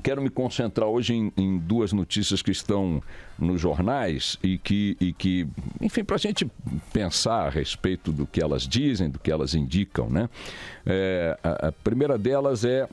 Quero me concentrar hoje em, em, duas notícias que estão nos jornais e que, e que enfim, para a gente pensar a respeito do que elas dizem, do que elas indicam, né? É, a, a primeira delas é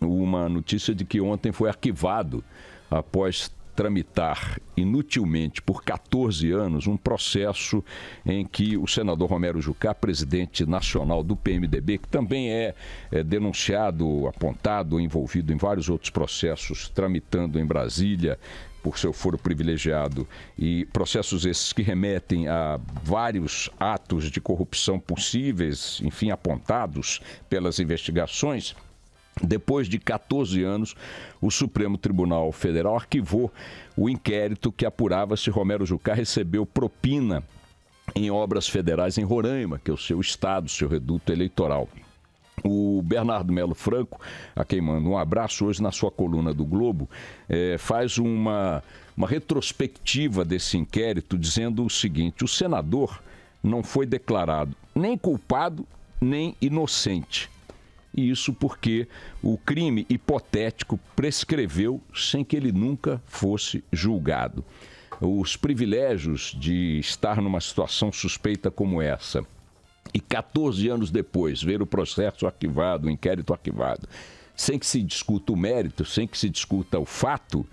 uma notícia de que ontem foi arquivado após tramitar inutilmente por 14 anos um processo em que o senador Romero Jucá, presidente nacional do PMDB, que também é, é denunciado, apontado, envolvido em vários outros processos tramitando em Brasília, por seu foro privilegiado e processos esses que remetem a vários atos de corrupção possíveis, enfim, apontados pelas investigações. Depois de 14 anos, o Supremo Tribunal Federal arquivou o inquérito que apurava se Romero Jucá recebeu propina em obras federais em Roraima, que é o seu estado, seu reduto eleitoral. O Bernardo Melo Franco, a quem mando um abraço hoje na sua coluna do Globo, é, faz uma, uma retrospectiva desse inquérito dizendo o seguinte: o senador não foi declarado nem culpado nem inocente e isso porque o crime hipotético prescreveu sem que ele nunca fosse julgado. Os privilégios de estar numa situação suspeita como essa e 14 anos depois ver o processo arquivado, o inquérito arquivado, sem que se discuta o mérito, sem que se discuta o fato,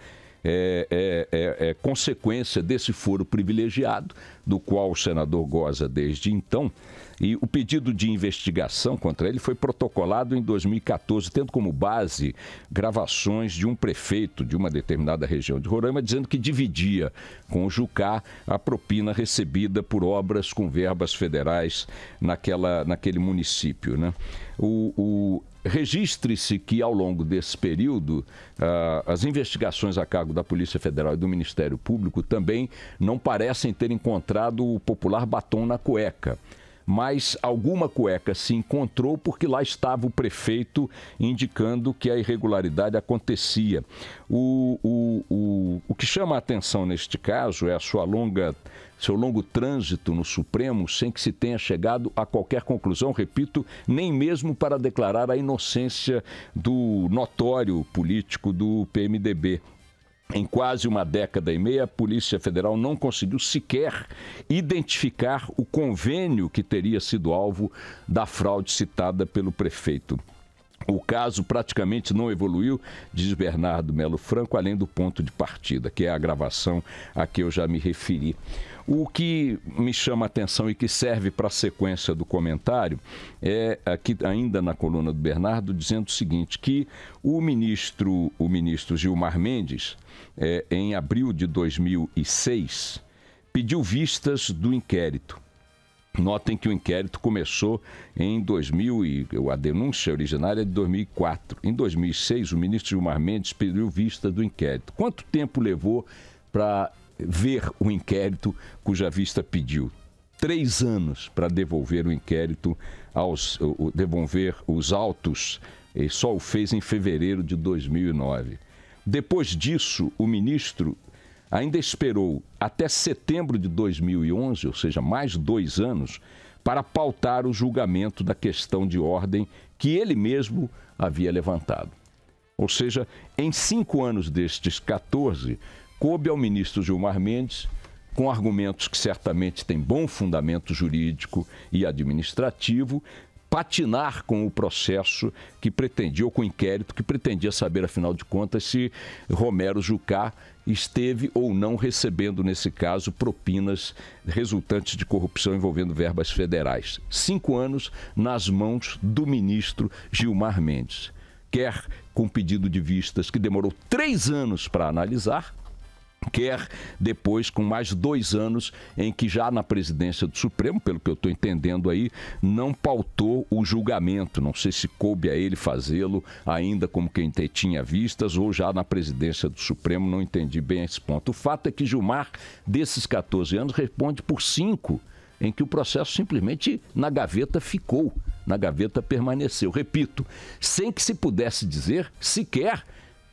é, é, é, é consequência desse foro privilegiado, do qual o senador goza desde então. E o pedido de investigação contra ele foi protocolado em 2014, tendo como base gravações de um prefeito de uma determinada região de Roraima dizendo que dividia com o Jucá a propina recebida por obras com verbas federais naquela, naquele município. Né? O, o Registre-se que, ao longo desse período, ah, as investigações a cargo da Polícia Federal e do Ministério Público também não parecem ter encontrado o popular batom na cueca mas alguma cueca se encontrou porque lá estava o prefeito indicando que a irregularidade acontecia. O, o, o, o que chama a atenção neste caso é a sua longa seu longo trânsito no Supremo sem que se tenha chegado a qualquer conclusão, repito, nem mesmo para declarar a inocência do notório político do PMDB. Em quase uma década e meia, a Polícia Federal não conseguiu sequer identificar o convênio que teria sido alvo da fraude citada pelo prefeito. O caso praticamente não evoluiu, diz Bernardo Melo Franco, além do ponto de partida, que é a gravação a que eu já me referi. O que me chama a atenção e que serve para a sequência do comentário é aqui ainda na coluna do Bernardo dizendo o seguinte que o ministro o ministro Gilmar Mendes é, em abril de 2006 pediu vistas do inquérito. Notem que o inquérito começou em 2000 e a denúncia originária é de 2004. Em 2006, o ministro Gilmar Mendes pediu vista do inquérito. Quanto tempo levou para ver o inquérito cuja vista pediu três anos para devolver o inquérito, aos, o, devolver os autos, e só o fez em fevereiro de 2009. Depois disso, o ministro ainda esperou até setembro de 2011, ou seja, mais dois anos, para pautar o julgamento da questão de ordem que ele mesmo havia levantado. Ou seja, em cinco anos destes 14, Coube ao ministro Gilmar Mendes, com argumentos que certamente têm bom fundamento jurídico e administrativo, patinar com o processo que pretendia, ou com o inquérito que pretendia saber, afinal de contas, se Romero Jucá esteve ou não recebendo, nesse caso, propinas resultantes de corrupção envolvendo verbas federais. Cinco anos nas mãos do ministro Gilmar Mendes. Quer com pedido de vistas que demorou três anos para analisar, quer depois com mais dois anos em que já na presidência do Supremo, pelo que eu estou entendendo aí, não pautou o julgamento. Não sei se coube a ele fazê-lo ainda como quem tinha vistas ou já na presidência do Supremo, não entendi bem esse ponto. O fato é que Gilmar, desses 14 anos, responde por cinco em que o processo simplesmente na gaveta ficou, na gaveta permaneceu. Repito, sem que se pudesse dizer sequer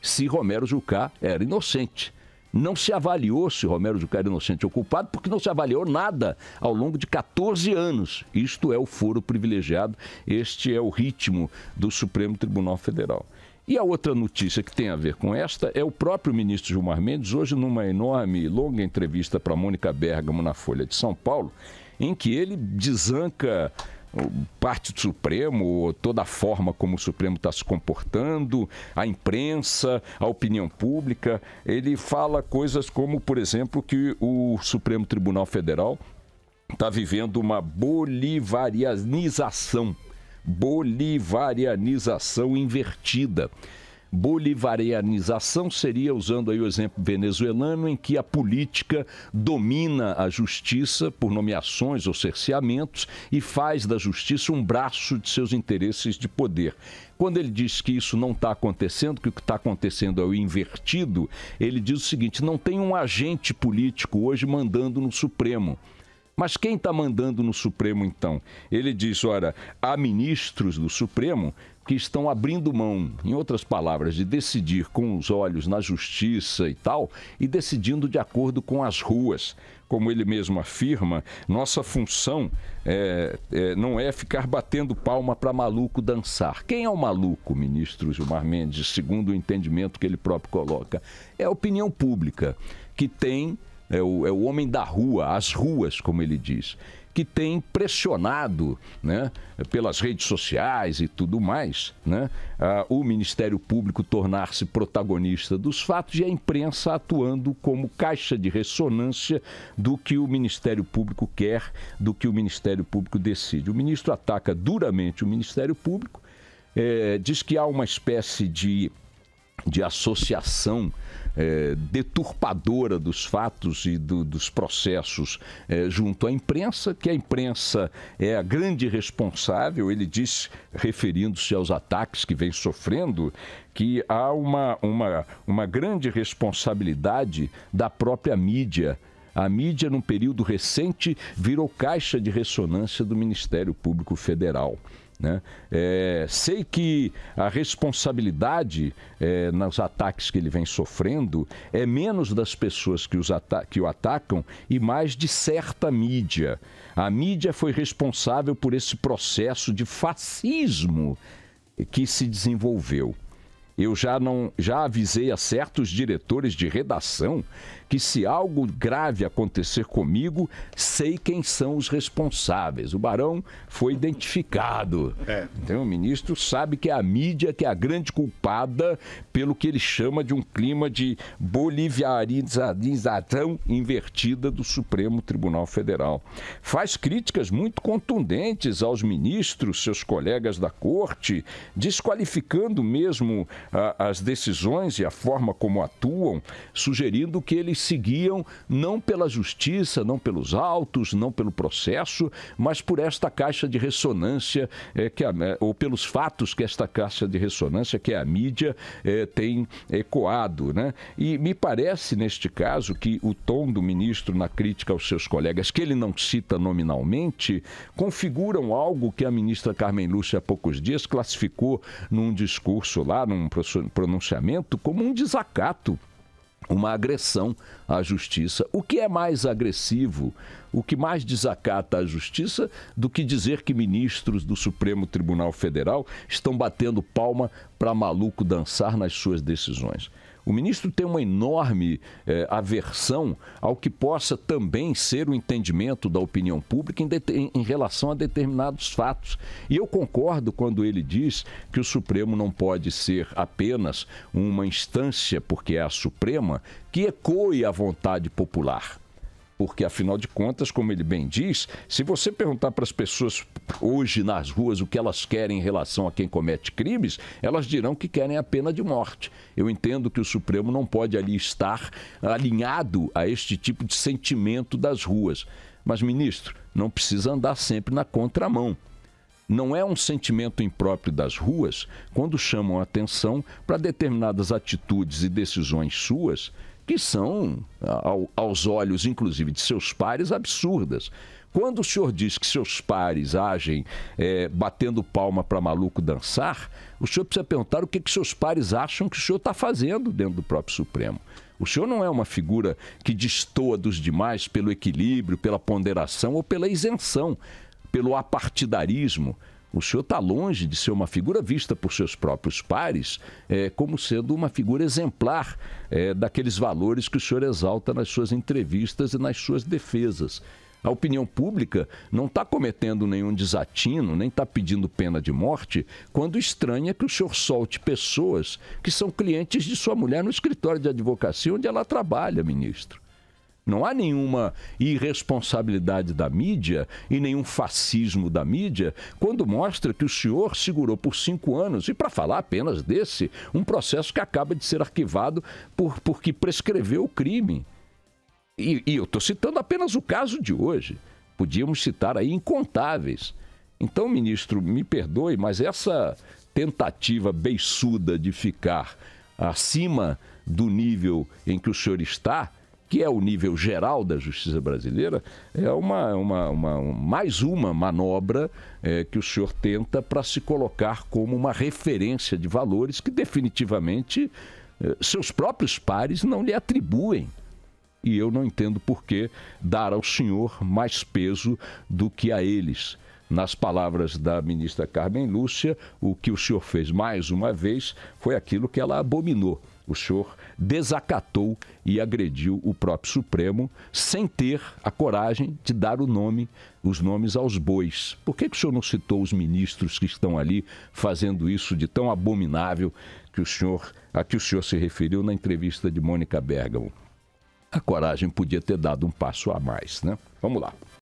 se Romero Jucá era inocente não se avaliou se Romero Jucá era é inocente ou culpado, porque não se avaliou nada ao longo de 14 anos. Isto é o foro privilegiado, este é o ritmo do Supremo Tribunal Federal. E a outra notícia que tem a ver com esta é o próprio ministro Gilmar Mendes, hoje numa enorme e longa entrevista para Mônica Bergamo na Folha de São Paulo, em que ele desanca parte do Supremo, toda a forma como o Supremo está se comportando, a imprensa, a opinião pública. Ele fala coisas como, por exemplo, que o Supremo Tribunal Federal está vivendo uma bolivarianização, bolivarianização invertida bolivarianização seria, usando aí o exemplo venezuelano, em que a política domina a justiça por nomeações ou cerceamentos e faz da justiça um braço de seus interesses de poder. Quando ele diz que isso não está acontecendo, que o que está acontecendo é o invertido, ele diz o seguinte: não tem um agente político hoje mandando no Supremo. Mas quem está mandando no Supremo então? Ele diz: ora, há ministros do Supremo que estão abrindo mão, em outras palavras, de decidir com os olhos na justiça e tal, e decidindo de acordo com as ruas. Como ele mesmo afirma, nossa função é, é, não é ficar batendo palma para maluco dançar. Quem é o maluco, ministro Gilmar Mendes, segundo o entendimento que ele próprio coloca? É a opinião pública, que tem, é o, é o homem da rua, as ruas, como ele diz que tem pressionado né, pelas redes sociais e tudo mais né, o Ministério Público tornar-se protagonista dos fatos e a imprensa atuando como caixa de ressonância do que o Ministério Público quer, do que o Ministério Público decide. O ministro ataca duramente o Ministério Público, é, diz que há uma espécie de de associação é, deturpadora dos fatos e do, dos processos é, junto à imprensa, que a imprensa é a grande responsável, ele diz, referindo-se aos ataques que vem sofrendo, que há uma, uma, uma grande responsabilidade da própria mídia. A mídia, num período recente, virou caixa de ressonância do Ministério Público Federal. Né? É, sei que a responsabilidade é, nos ataques que ele vem sofrendo é menos das pessoas que, os que o atacam e mais de certa mídia. A mídia foi responsável por esse processo de fascismo que se desenvolveu. Eu já não já avisei a certos diretores de redação que se algo grave acontecer comigo, sei quem são os responsáveis. O barão foi identificado. É. Então o ministro sabe que é a mídia que é a grande culpada pelo que ele chama de um clima de boliviarização invertida do Supremo Tribunal Federal. Faz críticas muito contundentes aos ministros, seus colegas da corte, desqualificando mesmo as decisões e a forma como atuam, sugerindo que eles seguiam não pela justiça, não pelos autos, não pelo processo, mas por esta caixa de ressonância, é, que a, eh, ou pelos fatos que esta caixa de ressonância, que é a mídia é, tem ecoado. Né? E me parece, neste caso, que o tom do ministro na crítica aos seus colegas, que ele não cita nominalmente, configuram algo que a ministra Carmen Lúcia há poucos dias classificou num discurso lá, num pronunciamento como um desacato uma agressão à justiça. O que é mais agressivo, o que mais desacata a justiça do que dizer que ministros do Supremo Tribunal Federal estão batendo palma para maluco dançar nas suas decisões? O ministro tem uma enorme eh, aversão ao que possa também ser o entendimento da opinião pública em, de, em, relação a determinados fatos. E eu concordo quando ele diz que o Supremo não pode ser apenas uma instância, porque é a Suprema, que ecoe a vontade popular. Porque, afinal de contas, como ele bem diz, se você perguntar para as pessoas hoje nas ruas o que elas querem em relação a quem comete crimes, elas dirão que querem a pena de morte. Eu entendo que o Supremo não pode ali estar alinhado a este tipo de sentimento das ruas. Mas, ministro, não precisa andar sempre na contramão não é um sentimento impróprio das ruas quando chamam atenção para determinadas atitudes e decisões suas que são, aos olhos inclusive de seus pares, absurdas. Quando o senhor diz que seus pares agem é, batendo palma para maluco dançar, o senhor precisa perguntar o que, que seus pares acham que o senhor está fazendo dentro do próprio Supremo. O senhor não é uma figura que destoa dos demais pelo equilíbrio, pela ponderação ou pela isenção, pelo apartidarismo. O senhor está longe de ser uma figura vista por seus próprios pares é, como sendo uma figura exemplar é, daqueles valores que o senhor exalta nas suas entrevistas e nas suas defesas. A opinião pública não está cometendo nenhum desatino, nem está pedindo pena de morte, quando estranha é que o senhor solte pessoas que são clientes de sua mulher no escritório de advocacia onde ela trabalha, ministro. Não há nenhuma irresponsabilidade da mídia e nenhum fascismo da mídia quando mostra que o senhor segurou por cinco anos, e para falar apenas desse, um processo que acaba de ser arquivado por, porque prescreveu o crime. E, e eu estou citando apenas o caso de hoje. Podíamos citar aí incontáveis. Então, ministro, me perdoe, mas essa tentativa beiçuda de ficar acima do nível em que o senhor está que é o nível geral da justiça brasileira, é uma, uma, uma mais uma manobra é, que o senhor tenta para se colocar como uma referência de valores que definitivamente é, seus próprios pares não lhe atribuem e eu não entendo por que dar ao senhor mais peso do que a eles. Nas palavras da ministra Carmen Lúcia, o que o senhor fez mais uma vez foi aquilo que ela abominou o senhor desacatou e agrediu o próprio Supremo sem ter a coragem de dar o nome, os nomes aos bois. Por que, que o senhor não citou os ministros que estão ali fazendo isso de tão abominável que o senhor, a que o senhor se referiu na entrevista de Mônica Bergamo? A coragem podia ter dado um passo a mais, né? Vamos lá.